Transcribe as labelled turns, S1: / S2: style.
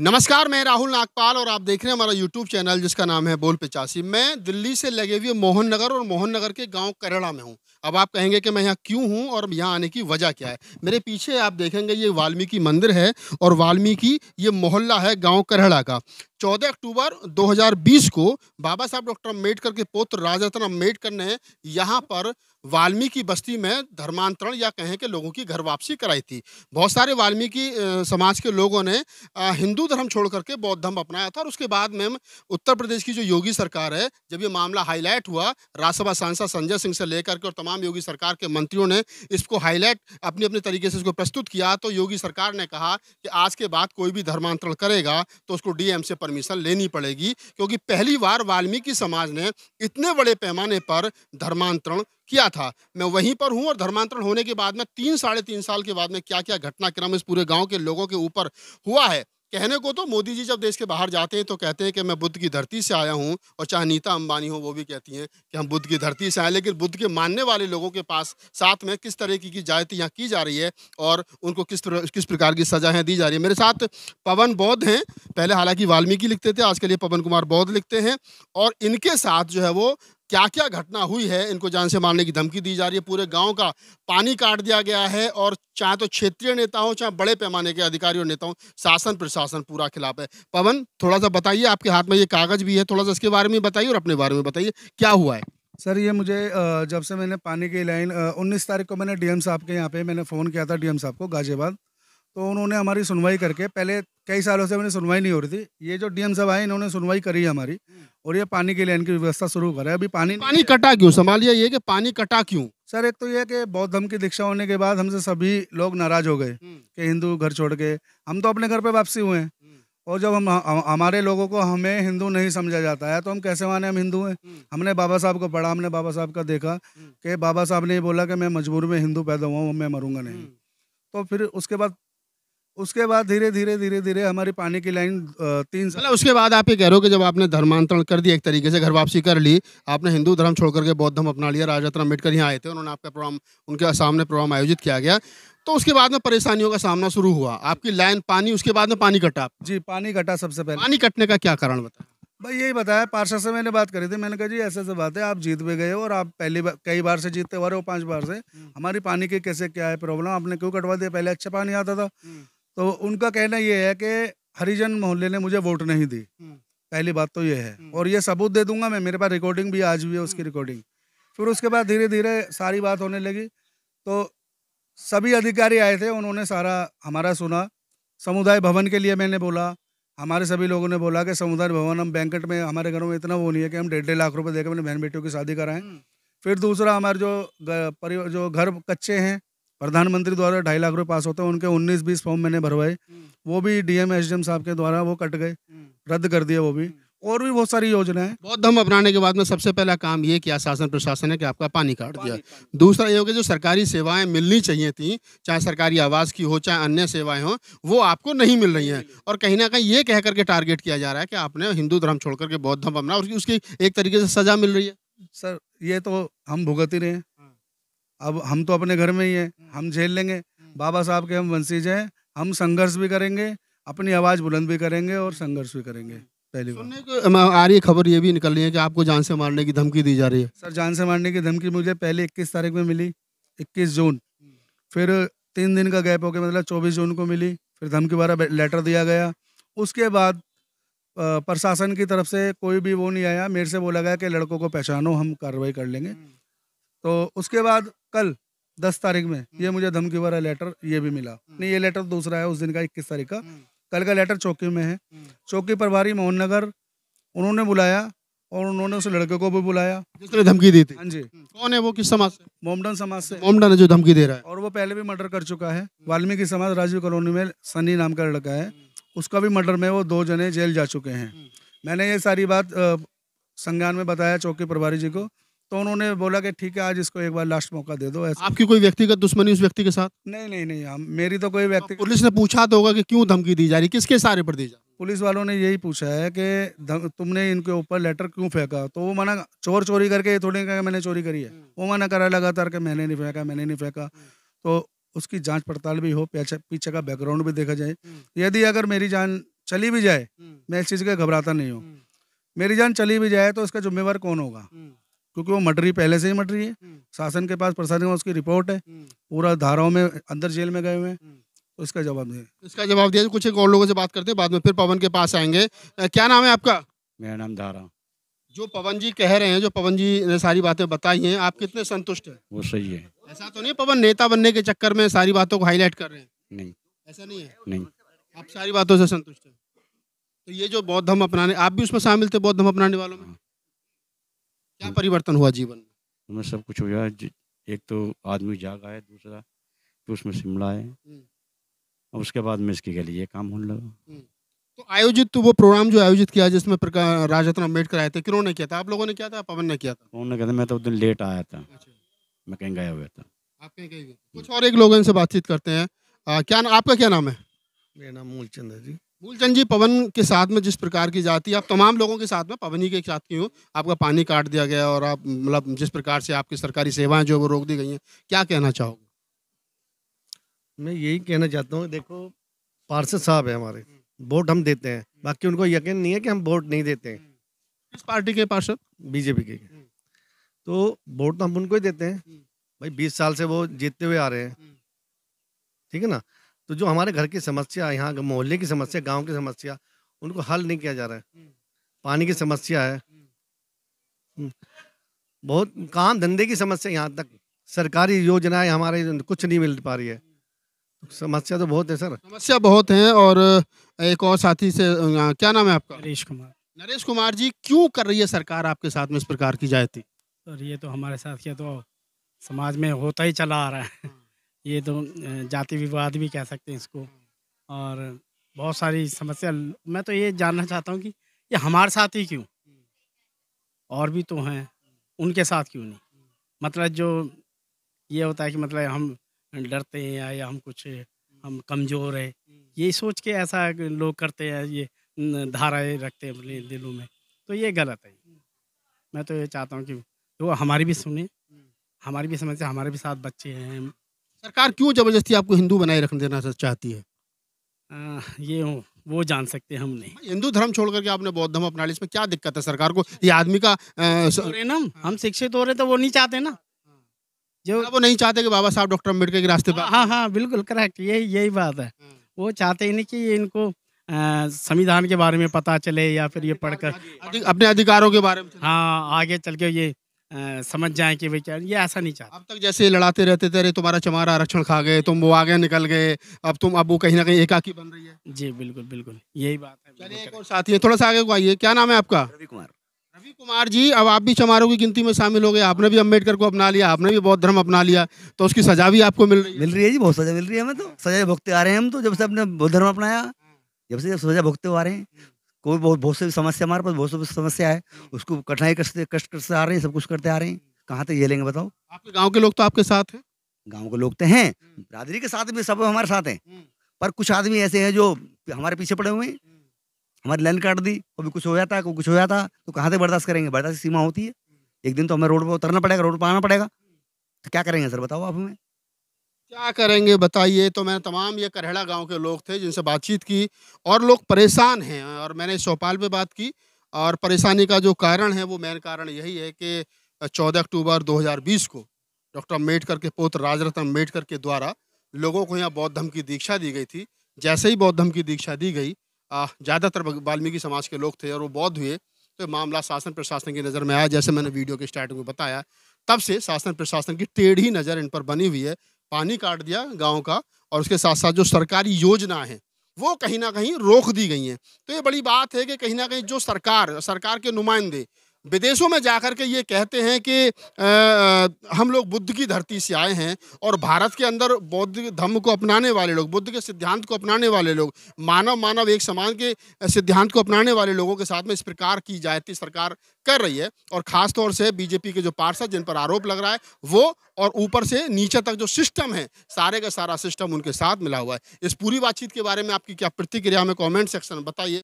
S1: नमस्कार मैं राहुल नागपाल और आप देख रहे हैं हमारा यूट्यूब चैनल जिसका नाम है बोल पिचासी मैं दिल्ली से लगे हुए मोहन नगर और मोहन नगर के गांव करेड़ा में हूं अब आप कहेंगे कि मैं यहाँ क्यों हूँ और यहाँ आने की वजह क्या है मेरे पीछे आप देखेंगे ये वाल्मीकि मंदिर है और वाल्मीकि ये मोहल्ला है गांव करहड़ा का 14 अक्टूबर 2020 को बाबा साहब डॉक्टर अम्बेडकर के पुत्र राजरत्न अम्बेडकर ने यहाँ पर वाल्मीकि बस्ती में धर्मांतरण या कहें कि लोगों की घर वापसी कराई थी बहुत सारे वाल्मीकि समाज के लोगों ने हिंदू धर्म छोड़ करके बौद्ध धर्म अपनाया था और उसके बाद में उत्तर प्रदेश की जो योगी सरकार है जब ये मामला हाईलाइट हुआ राज्यसभा सांसद संजय सिंह से लेकर के और तमाम तमाम योगी सरकार के मंत्रियों ने इसको हाईलाइट अपने अपने तरीके से इसको प्रस्तुत किया तो योगी सरकार ने कहा कि आज के बाद कोई भी धर्मांतरण करेगा तो उसको डीएम से परमिशन लेनी पड़ेगी क्योंकि पहली बार वाल्मीकि समाज ने इतने बड़े पैमाने पर धर्मांतरण किया था मैं वहीं पर हूं और धर्मांतरण होने के बाद में तीन साढ़े तीन साल के बाद में क्या क्या घटनाक्रम इस पूरे गांव के लोगों के ऊपर हुआ है कहने को तो मोदी जी जब देश के बाहर जाते हैं तो कहते हैं कि मैं बुद्ध की धरती से आया हूँ और चाहे नीता अंबानी हो वो भी कहती हैं कि हम बुद्ध की धरती से आए लेकिन बुद्ध के मानने वाले लोगों के पास साथ में किस तरह की जायत यहाँ की जा रही है और उनको किस किस प्रकार की सजाएं दी जा रही है मेरे साथ पवन बौद्ध हैं पहले हालांकि वाल्मीकि लिखते थे आजकल ये पवन कुमार बौद्ध लिखते हैं और इनके साथ जो है वो क्या क्या घटना हुई है इनको जान से मारने की धमकी दी जा रही है पूरे गांव का पानी काट दिया गया है और चाहे तो क्षेत्रीय नेता हो चाहे बड़े पैमाने के अधिकारी और नेताओं शासन प्रशासन पूरा खिलाफ है पवन थोड़ा सा बताइए आपके हाथ में ये कागज भी है थोड़ा सा इसके बारे में बताइए और अपने बारे में बताइए क्या हुआ है
S2: सर ये मुझे जब से मैंने पानी की लाइन 19 तारीख को मैंने डीएम साहब के यहाँ पे मैंने फ़ोन किया था डीएम साहब को गाजियाबाद तो उन्होंने हमारी सुनवाई करके पहले कई सालों से उन्हें सुनवाई नहीं हो रही थी ये जो डीएम साहब आए इन्होंने सुनवाई करी हमारी और ये पानी के लिए इनकी व्यवस्था शुरू करा है अभी पानी पानी कटा क्यों लिया ये कि पानी कटा क्यों सर एक तो ये कि बौद्ध धर्म की दीक्षा होने के बाद हमसे सभी लोग नाराज हो गए हम्म। कि हिंदू घर छोड़ के हम तो अपने घर पर वापसी हुए हैं हम्म। और जब हम हमारे लोगों को हमें हिंदू नहीं समझा जाता है तो हम कैसे माने हम हिंदू हैं हम्म। हमने बाबा साहब को पढ़ा हमने बाबा साहब का देखा कि बाबा साहब ने बोला कि मैं मजबूर में हिंदू पैदा हुआ हूँ मैं मरूंगा नहीं तो फिर उसके बाद उसके बाद धीरे धीरे धीरे धीरे हमारी पानी की लाइन
S1: तीन साल मतलब उसके बाद आप ये कह रहे हो कि जब आपने धर्मांतरण कर दिया एक तरीके से घर वापसी कर ली आपने हिंदू धर्म छोड़ करके बौद्ध धर्म अपना लिया राजरत्न अम्बेडकर यहाँ आए थे उन्होंने आपका प्रोग्राम उनके सामने प्रोग्राम आयोजित किया गया तो उसके बाद में परेशानियों का सामना शुरू हुआ आपकी लाइन पानी उसके बाद में पानी कटा जी पानी कटा सबसे पहले पानी कटने का क्या कारण बताया
S2: भाई यही बताया पार्षद से मैंने बात करी थी मैंने कहा जी ऐसे से बात है आप जीत भी गए हो और आप पहली बार कई बार से जीतते हो रहे हो पांच बार से हम्म। हमारी पानी की कैसे क्या है प्रॉब्लम आपने क्यों कटवा दिया पहले अच्छा पानी आता था हम्म। तो उनका कहना यह है कि हरिजन मोहल्ले ने मुझे वोट नहीं दी हम्म। पहली बात तो ये है हम्म। और ये सबूत दे दूंगा मैं मेरे पास रिकॉर्डिंग भी आज भी है उसकी रिकॉर्डिंग हम्म। फिर उसके बाद धीरे धीरे सारी बात होने लगी तो सभी अधिकारी आए थे उन्होंने सारा हमारा सुना समुदाय भवन के लिए मैंने बोला हमारे सभी लोगों ने बोला कि समुदाय भवन हम बैंकट में हमारे घरों में इतना वो नहीं है कि हम डेढ़ डेढ़ लाख रुपए देकर अपने बहन बेटियों की शादी कराएं फिर दूसरा हमारे जो परिवार जो घर कच्चे हैं प्रधानमंत्री द्वारा ढाई लाख रुपये पास होते हैं उनके उन्नीस बीस फॉर्म मैंने भरवाए हम्म। वो भी डीएम एसडीएम साहब के द्वारा वो कट गए हम्म। रद्द कर दिया वो भी हम्म। और भी बहुत सारी योजनाएं
S1: बौद्ध धर्म अपनाने के बाद में सबसे पहला काम ये किया शासन प्रशासन ने कि आपका पानी काट दिया दूसरा ये हो गया जो सरकारी सेवाएं मिलनी चाहिए थी चाहे सरकारी आवास की हो चाहे अन्य सेवाएं हो वो आपको नहीं मिल रही हैं और कहीं ना कहीं ये कह करके टारगेट किया जा रहा है कि आपने हिंदू धर्म छोड़ करके बौद्ध धर्म अपना उसकी एक तरीके से सजा मिल रही है
S2: सर ये तो हम भुगत ही रहे हैं अब हम तो अपने घर में ही हैं हम्म। हम झेल लेंगे हम्म। बाबा साहब के हम वंशीज हैं हम संघर्ष भी करेंगे अपनी आवाज़ बुलंद भी करेंगे और हम्म। संघर्ष भी करेंगे पहली बार
S1: आ रही खबर ये भी निकल रही है कि आपको जान से मारने की धमकी दी जा रही है
S2: सर जान से मारने की धमकी मुझे पहले इक्कीस तारीख में मिली इक्कीस जून फिर तीन दिन का गैप हो गया मतलब चौबीस जून को मिली फिर धमकी वाला लेटर दिया गया उसके बाद प्रशासन की तरफ से कोई भी वो नहीं आया मेरे से बोला गया कि लड़कों को पहचानो हम कार्रवाई कर लेंगे तो उसके बाद कल दस तारीख में ये हम्म। मुझे धमकी भरा लेटर ये भी मिला हम्म। नहीं ये लेटर दूसरा है उस दिन का इक्कीस तारीख का हम्म। कल का लेटर चौकी में है चौकी प्रभारी मोहन नगर उन्होंने बुलाया और उन्होंने उस लड़के को भी बुलाया जिसने धमकी दी थी हाँ जी कौन है वो किस समाज से मोमडन समाज से मोमडन है जो धमकी दे रहा है और वो पहले भी मर्डर कर चुका है वाल्मीकि समाज राजीव कॉलोनी में सनी नाम का लड़का है उसका भी मर्डर में वो दो जने जेल जा चुके हैं मैंने ये सारी बात संज्ञान में बताया चौकी प्रभारी जी को तो उन्होंने बोला कि ठीक है आज इसको एक बार लास्ट मौका दे दो ऐसा आपकी
S1: कोई व्यक्तिगत दुश्मनी उस व्यक्ति के साथ
S2: नहीं नहीं नहीं हम मेरी तो कोई व्यक्ति पुलिस ने पूछा तो होगा कि क्यों धमकी दी जा रही किसके सारे पर दी जा पुलिस वालों ने यही पूछा है कि तुमने इनके ऊपर लेटर क्यों फेंका तो वो मना चोर चोरी करके ये थोड़ी कहा मैंने चोरी करी है हम्म। वो मना करा लगातार कि मैंने नहीं फेंका मैंने नहीं फेंका हम्म। तो उसकी जाँच पड़ताल भी हो पीछे का बैकग्राउंड भी देखा जाए हम्म। यदि अगर मेरी जान चली भी जाए मैं इस चीज़ का घबराता नहीं हूँ मेरी जान चली भी जाए तो उसका जिम्मेवार कौन होगा क्योंकि वो मटरी पहले से ही मटरी है हम्म। शासन के पास प्रशासन के पास उसकी रिपोर्ट है हम्म। पूरा धाराओं में अंदर जेल में गए हुए हैं हम्म। तो इसका जवाब दिया इसका
S1: जवाब दिया तो कुछ एक और लोगों से बात करते हैं बाद में फिर पवन के पास आएंगे क्या नाम है आपका
S3: मेरा नाम धारा
S1: जो पवन जी कह रहे हैं जो पवन जी ने सारी बातें बताई हैं आप कितने संतुष्ट हैं वो सही है ऐसा तो नहीं पवन नेता बनने के चक्कर में सारी बातों को हाईलाइट कर रहे हैं नहीं ऐसा नहीं है नहीं आप सारी बातों से संतुष्ट हैं तो ये जो बौद्ध धर्म अपनाने आप भी उसमें शामिल थे बौद्ध धर्म अपनाने वालों में हाँ। क्या हम्म। परिवर्तन हुआ
S3: जीवन में सब कुछ हो गया एक तो आदमी जागा है दूसरा तो उसमें शिमला है हम्म। और उसके बाद में इसके लिए काम होने लगा
S1: हम्म। तो आयोजित तो वो प्रोग्राम जो आयोजित किया जिसमें राजरत्न अम्बेडकर आए थे ने किया था आप लोगों ने किया था पवन ने किया था पवन ने किया था मैं तो उस दिन लेट आया था अच्छा। मैं कहीं गया हुआ था आप कहीं गए कुछ और एक लोग इनसे बातचीत करते हैं आ, क्या आपका क्या नाम है
S2: मेरा नाम मूलचंद है जी मूलचंद
S1: जी पवन के साथ में जिस प्रकार की जाती है आप तमाम लोगों के साथ में पवन ही के साथ की हूँ आपका पानी काट दिया गया और आप मतलब जिस प्रकार से आपकी सरकारी सेवाएं जो वो रोक दी गई हैं क्या कहना चाहोगे
S2: मैं यही कहना चाहता हूँ देखो पार्षद साहब है हमारे वोट हम देते हैं बाकी उनको यकीन नहीं है कि हम वोट नहीं देते हैं किस पार्टी के पार्षद बीजेपी के तो वोट तो हम उनको ही देते हैं भाई बीस साल से वो जीतते हुए आ रहे हैं ठीक है ना तो जो हमारे घर की समस्या यहाँ मोहल्ले की समस्या हम्म। गांव की समस्या उनको हल नहीं किया जा रहा है हम्म। पानी की समस्या है हम्म। बहुत काम धंधे की समस्या यहाँ तक सरकारी योजनाएं हमारे कुछ नहीं मिल पा रही है समस्या तो बहुत है सर
S1: समस्या बहुत है और एक और साथी से क्या नाम है आपका नरेश कुमार नरेश कुमार जी क्यों कर रही है सरकार आपके साथ में इस प्रकार की जायती
S3: सर ये तो हमारे साथ ये तो समाज में होता ही चला आ रहा है हाँ। ये तो जाति विवाद भी कह सकते हैं इसको और बहुत सारी समस्या मैं तो ये जानना चाहता हूँ कि ये हमारे साथ ही क्यों और भी तो हैं उनके साथ क्यों नहीं मतलब जो ये होता है कि मतलब हम डरते हैं या, या हम कुछ हम कमज़ोर है ये सोच के ऐसा लोग करते हैं ये धाराएं रखते हैं अपने दिलों में तो ये गलत है मैं तो ये चाहता हूँ कि वो हमारी भी सुने हमारी भी समस्या हमारे भी साथ बच्चे हैं सरकार क्यों जबरदस्ती आपको
S1: हिंदू बनाए रखने देना चाहती है आ, ये हो वो जान सकते हैं हम नहीं हिंदू धर्म छोड़ करके आपने बौद्ध धर्म अपना इसमें क्या दिक्कत है सरकार को ये आदमी का ना हम शिक्षित हो रहे तो वो नहीं चाहते ना जो हाँ, वो नहीं चाहते कि बाबा साहब डॉक्टर अम्बेडकर के रास्ते पर हाँ, हाँ हाँ बिल्कुल
S3: करेक्ट यही यही बात है हाँ। वो चाहते ही नहीं कि इनको संविधान के बारे में
S1: पता चले या फिर ये पढ़कर अपने अधिकारों के बारे में
S3: हाँ आगे चल के ये समझ जाए कि भाई क्या ये ऐसा नहीं चाहता अब
S1: तक जैसे लड़ाते रहते थे अरे तुम्हारा चमारा आरक्षण खा गए तुम वो आगे निकल गए अब तुम अब वो कहीं ना कहीं एकाकी बन रही
S3: है जी बिल्कुल बिल्कुल यही बात है चलिए एक और
S1: साथी है थोड़ा सा आगे को आइए क्या नाम है आपका रवि कुमार रवि कुमार जी अब आप भी चमारों की गिनती में शामिल हो गए आपने भी अम्बेडकर को अपना लिया आपने भी बौद्ध धर्म अपना लिया तो उसकी सजा भी आपको मिल रही है मिल रही है जी बहुत सजा मिल रही
S2: है हमें तो सजा भुगते आ रहे हैं हम तो जब से अपने बौद्ध धर्म अपनाया जब से जब सजा भुगते आ रहे हैं कोई बहुत बहुत सी समस्या हमारे पास बहुत सी समस्या है उसको कठिनाई कष्ट कष्ट करते आ रहे हैं सब कुछ करते आ रहे हैं कहाँ तक ये लेंगे बताओ आपके गाँव के लोग तो आपके साथ हैं गाँव के लोग तो हैं हम्म। बरादरी के साथ भी सब हमारे साथ हैं हम्म। पर कुछ आदमी ऐसे हैं जो हमारे पीछे पड़े हुए हैं हम्म। हमारी लाइन काट दी कभी कुछ हो जाता था कुछ हो जाता तो कहाँ से बर्दाश्त करेंगे बर्दाश्त सीमा होती है एक दिन तो हमें रोड पर उतरना पड़ेगा रोड पर आना पड़ेगा तो क्या करेंगे सर बताओ आप हमें क्या करेंगे बताइए
S1: तो मैंने तमाम ये करहड़ा गांव के लोग थे जिनसे बातचीत की और लोग परेशान हैं और मैंने चौपाल पे बात की और परेशानी का जो कारण है वो मेन कारण यही है कि 14 अक्टूबर 2020 को डॉक्टर अम्बेडकर के पुत्र राजरत्न अम्बेडकर के द्वारा लोगों को यहाँ बौद्ध धर्म की दीक्षा दी गई थी जैसे ही बौद्ध धर्म की दीक्षा दी गई ज़्यादातर वाल्मीकि समाज के लोग थे और वो बौद्ध हुए तो मामला शासन प्रशासन की नज़र में आया जैसे मैंने वीडियो के स्टार्टिंग में बताया तब से शासन प्रशासन की टेढ़ी नज़र इन पर बनी हुई है पानी काट दिया गाँव का और उसके साथ साथ जो सरकारी योजना है वो कहीं ना कहीं रोक दी गई हैं तो ये बड़ी बात है कि कहीं ना कहीं जो सरकार सरकार के नुमाइंदे विदेशों में जाकर के ये कहते हैं कि आ, हम लोग बुद्ध की धरती से आए हैं और भारत के अंदर बौद्ध धर्म को अपनाने वाले लोग बुद्ध के सिद्धांत को अपनाने वाले लोग मानव मानव एक समान के सिद्धांत को अपनाने वाले लोगों के साथ में इस प्रकार की जायती सरकार कर रही है और ख़ास तौर से बीजेपी के जो पार्षद जिन पर आरोप लग रहा है वो और ऊपर से नीचे तक जो सिस्टम है सारे का सारा सिस्टम उनके साथ मिला हुआ है इस पूरी बातचीत के बारे में आपकी क्या प्रतिक्रिया हमें कॉमेंट सेक्शन में बताइए